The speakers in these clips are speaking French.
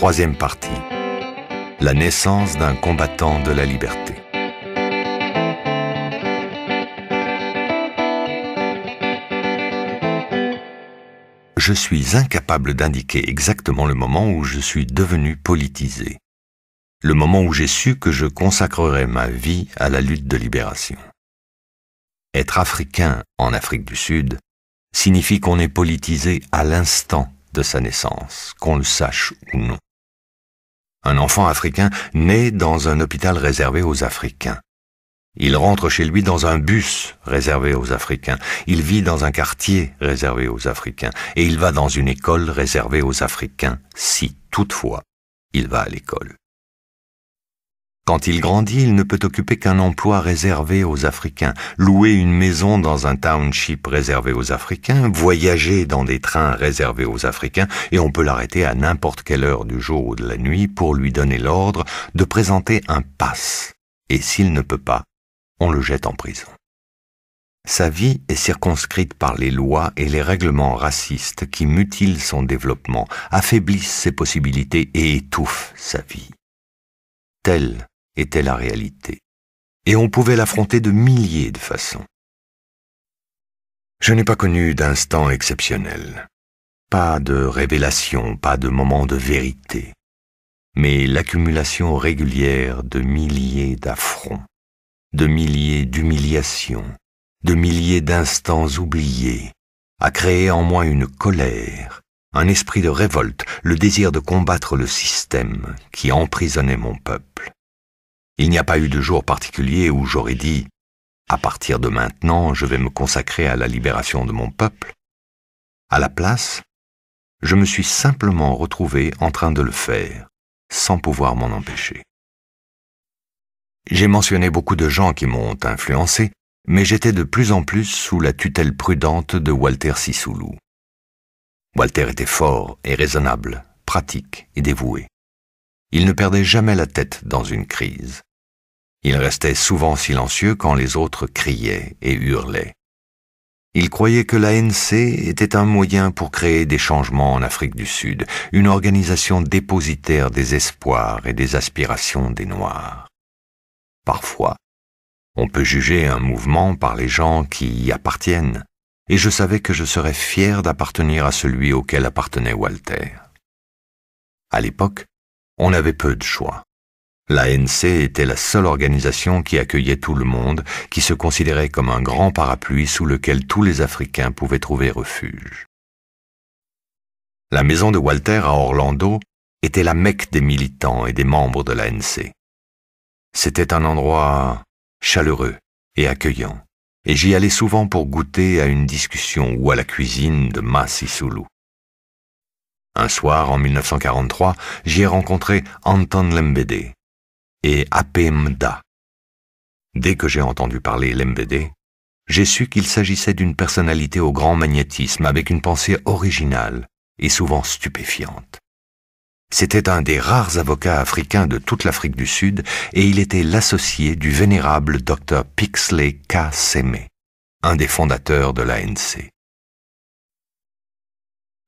Troisième partie. La naissance d'un combattant de la liberté. Je suis incapable d'indiquer exactement le moment où je suis devenu politisé. Le moment où j'ai su que je consacrerais ma vie à la lutte de libération. Être africain en Afrique du Sud signifie qu'on est politisé à l'instant de sa naissance, qu'on le sache ou non un enfant africain naît dans un hôpital réservé aux Africains. Il rentre chez lui dans un bus réservé aux Africains. Il vit dans un quartier réservé aux Africains. Et il va dans une école réservée aux Africains, si toutefois il va à l'école. Quand il grandit, il ne peut occuper qu'un emploi réservé aux Africains, louer une maison dans un township réservé aux Africains, voyager dans des trains réservés aux Africains, et on peut l'arrêter à n'importe quelle heure du jour ou de la nuit pour lui donner l'ordre de présenter un passe, Et s'il ne peut pas, on le jette en prison. Sa vie est circonscrite par les lois et les règlements racistes qui mutilent son développement, affaiblissent ses possibilités et étouffent sa vie. Tel était la réalité, et on pouvait l'affronter de milliers de façons. Je n'ai pas connu d'instant exceptionnel, pas de révélation, pas de moment de vérité, mais l'accumulation régulière de milliers d'affronts, de milliers d'humiliations, de milliers d'instants oubliés, a créé en moi une colère, un esprit de révolte, le désir de combattre le système qui emprisonnait mon peuple. Il n'y a pas eu de jour particulier où j'aurais dit ⁇ À partir de maintenant, je vais me consacrer à la libération de mon peuple ⁇ À la place, je me suis simplement retrouvé en train de le faire, sans pouvoir m'en empêcher. J'ai mentionné beaucoup de gens qui m'ont influencé, mais j'étais de plus en plus sous la tutelle prudente de Walter Sisulu. Walter était fort et raisonnable, pratique et dévoué. Il ne perdait jamais la tête dans une crise. Il restait souvent silencieux quand les autres criaient et hurlaient. Il croyait que l'ANC était un moyen pour créer des changements en Afrique du Sud, une organisation dépositaire des espoirs et des aspirations des Noirs. Parfois, on peut juger un mouvement par les gens qui y appartiennent, et je savais que je serais fier d'appartenir à celui auquel appartenait Walter. À l'époque, on avait peu de choix. La NC était la seule organisation qui accueillait tout le monde, qui se considérait comme un grand parapluie sous lequel tous les Africains pouvaient trouver refuge. La maison de Walter à Orlando était la mecque des militants et des membres de la NC. C'était un endroit chaleureux et accueillant, et j'y allais souvent pour goûter à une discussion ou à la cuisine de ma Un soir, en 1943, j'y ai rencontré Anton Lembede, et APMDA. Dès que j'ai entendu parler l'MBD, j'ai su qu'il s'agissait d'une personnalité au grand magnétisme avec une pensée originale et souvent stupéfiante. C'était un des rares avocats africains de toute l'Afrique du Sud et il était l'associé du vénérable Dr Pixley K. Semé, un des fondateurs de l'ANC.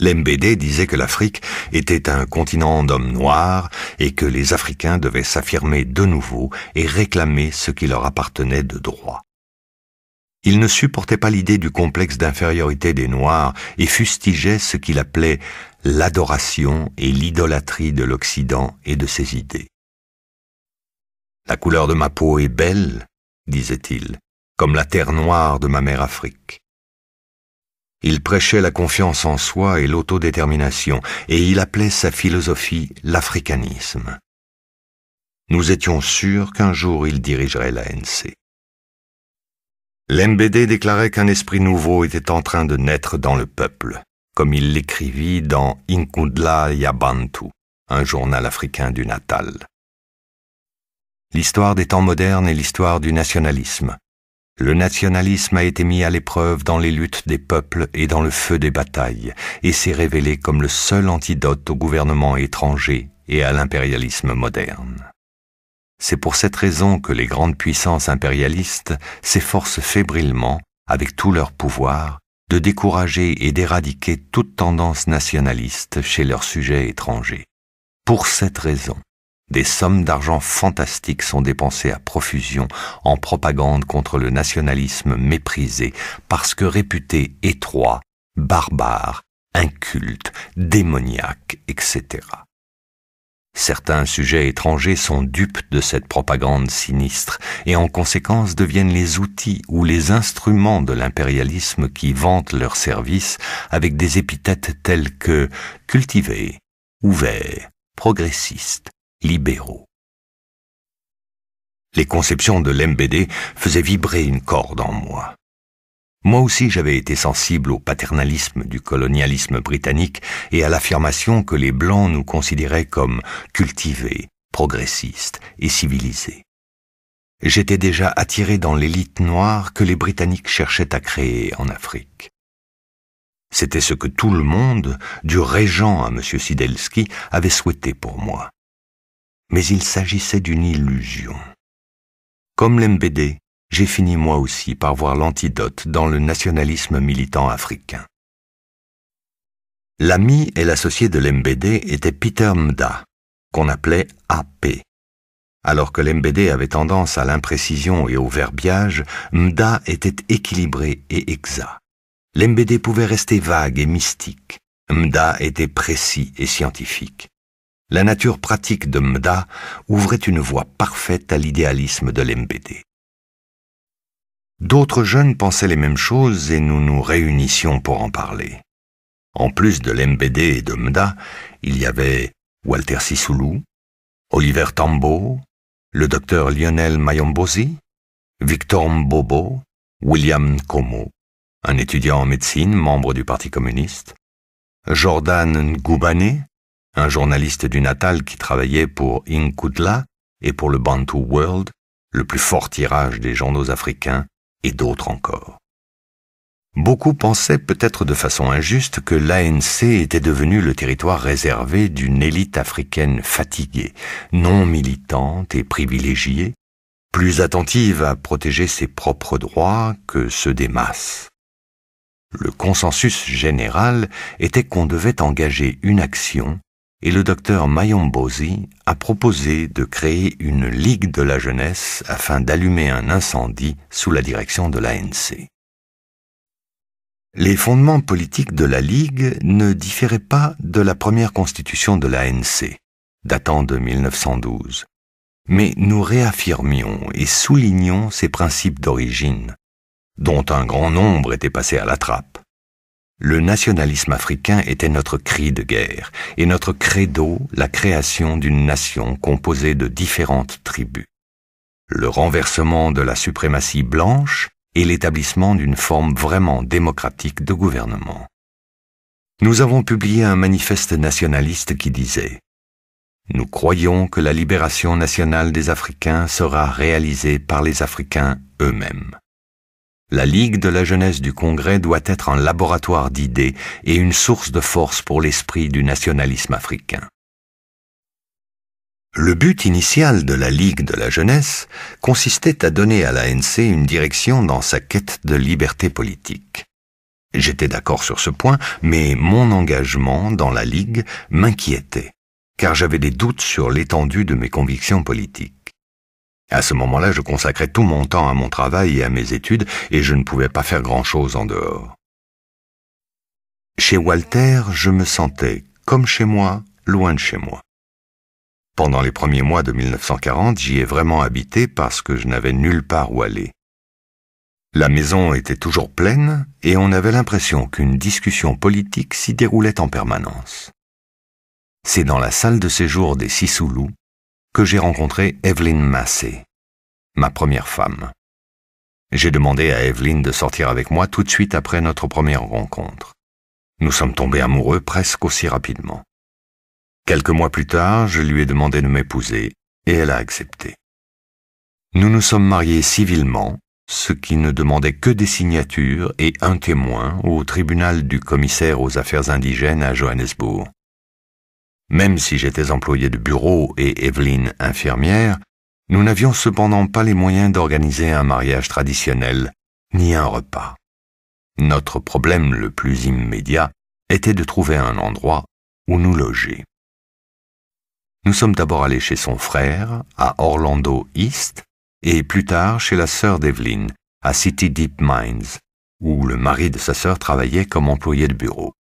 L'MBD disait que l'Afrique était un continent d'hommes noirs et que les Africains devaient s'affirmer de nouveau et réclamer ce qui leur appartenait de droit. Il ne supportait pas l'idée du complexe d'infériorité des Noirs et fustigeait ce qu'il appelait l'adoration et l'idolâtrie de l'Occident et de ses idées. La couleur de ma peau est belle, disait-il, comme la terre noire de ma mère Afrique. Il prêchait la confiance en soi et l'autodétermination, et il appelait sa philosophie l'africanisme. Nous étions sûrs qu'un jour il dirigerait la l'ANC. L'MBD déclarait qu'un esprit nouveau était en train de naître dans le peuple, comme il l'écrivit dans Inkudla Yabantu, un journal africain du Natal. L'histoire des temps modernes est l'histoire du nationalisme, le nationalisme a été mis à l'épreuve dans les luttes des peuples et dans le feu des batailles, et s'est révélé comme le seul antidote au gouvernement étranger et à l'impérialisme moderne. C'est pour cette raison que les grandes puissances impérialistes s'efforcent fébrilement, avec tout leur pouvoir, de décourager et d'éradiquer toute tendance nationaliste chez leurs sujets étrangers. Pour cette raison, des sommes d'argent fantastiques sont dépensées à profusion en propagande contre le nationalisme méprisé parce que réputé étroit, barbare, inculte, démoniaque, etc. Certains sujets étrangers sont dupes de cette propagande sinistre et en conséquence deviennent les outils ou les instruments de l'impérialisme qui vantent leurs services avec des épithètes telles que cultivés, ouverts, progressistes libéraux. Les conceptions de l'MBD faisaient vibrer une corde en moi. Moi aussi j'avais été sensible au paternalisme du colonialisme britannique et à l'affirmation que les Blancs nous considéraient comme cultivés, progressistes et civilisés. J'étais déjà attiré dans l'élite noire que les Britanniques cherchaient à créer en Afrique. C'était ce que tout le monde, du régent à M. Sidelski, avait souhaité pour moi mais il s'agissait d'une illusion. Comme l'MBD, j'ai fini moi aussi par voir l'antidote dans le nationalisme militant africain. L'ami et l'associé de l'MBD était Peter Mda, qu'on appelait AP. Alors que l'MBD avait tendance à l'imprécision et au verbiage, Mda était équilibré et exact. L'MBD pouvait rester vague et mystique. Mda était précis et scientifique la nature pratique de Mda ouvrait une voie parfaite à l'idéalisme de l'MBD. D'autres jeunes pensaient les mêmes choses et nous nous réunissions pour en parler. En plus de l'MBD et de Mda, il y avait Walter Sisulu, Oliver Tambo, le docteur Lionel Mayombosi, Victor Mbobo, William Como, un étudiant en médecine, membre du Parti communiste, Jordan Ngoubane, un journaliste du Natal qui travaillait pour Inkutla et pour le Bantu World, le plus fort tirage des journaux africains, et d'autres encore. Beaucoup pensaient peut-être de façon injuste que l'ANC était devenu le territoire réservé d'une élite africaine fatiguée, non militante et privilégiée, plus attentive à protéger ses propres droits que ceux des masses. Le consensus général était qu'on devait engager une action et le docteur Mayombozi a proposé de créer une Ligue de la jeunesse afin d'allumer un incendie sous la direction de l'ANC. Les fondements politiques de la Ligue ne différaient pas de la première constitution de l'ANC, datant de 1912, mais nous réaffirmions et soulignions ces principes d'origine, dont un grand nombre étaient passés à la trappe. Le nationalisme africain était notre cri de guerre et notre credo la création d'une nation composée de différentes tribus. Le renversement de la suprématie blanche et l'établissement d'une forme vraiment démocratique de gouvernement. Nous avons publié un manifeste nationaliste qui disait Nous croyons que la libération nationale des Africains sera réalisée par les Africains eux-mêmes. La Ligue de la jeunesse du Congrès doit être un laboratoire d'idées et une source de force pour l'esprit du nationalisme africain. Le but initial de la Ligue de la jeunesse consistait à donner à l'ANC une direction dans sa quête de liberté politique. J'étais d'accord sur ce point, mais mon engagement dans la Ligue m'inquiétait, car j'avais des doutes sur l'étendue de mes convictions politiques. À ce moment-là, je consacrais tout mon temps à mon travail et à mes études, et je ne pouvais pas faire grand-chose en dehors. Chez Walter, je me sentais, comme chez moi, loin de chez moi. Pendant les premiers mois de 1940, j'y ai vraiment habité parce que je n'avais nulle part où aller. La maison était toujours pleine et on avait l'impression qu'une discussion politique s'y déroulait en permanence. C'est dans la salle de séjour des sous-loups que j'ai rencontré Evelyn Massé, ma première femme. J'ai demandé à Evelyn de sortir avec moi tout de suite après notre première rencontre. Nous sommes tombés amoureux presque aussi rapidement. Quelques mois plus tard, je lui ai demandé de m'épouser et elle a accepté. Nous nous sommes mariés civilement, ce qui ne demandait que des signatures et un témoin au tribunal du commissaire aux affaires indigènes à Johannesburg. Même si j'étais employé de bureau et Evelyn infirmière, nous n'avions cependant pas les moyens d'organiser un mariage traditionnel, ni un repas. Notre problème le plus immédiat était de trouver un endroit où nous loger. Nous sommes d'abord allés chez son frère, à Orlando East, et plus tard chez la sœur d'Evelyn, à City Deep Mines, où le mari de sa sœur travaillait comme employé de bureau.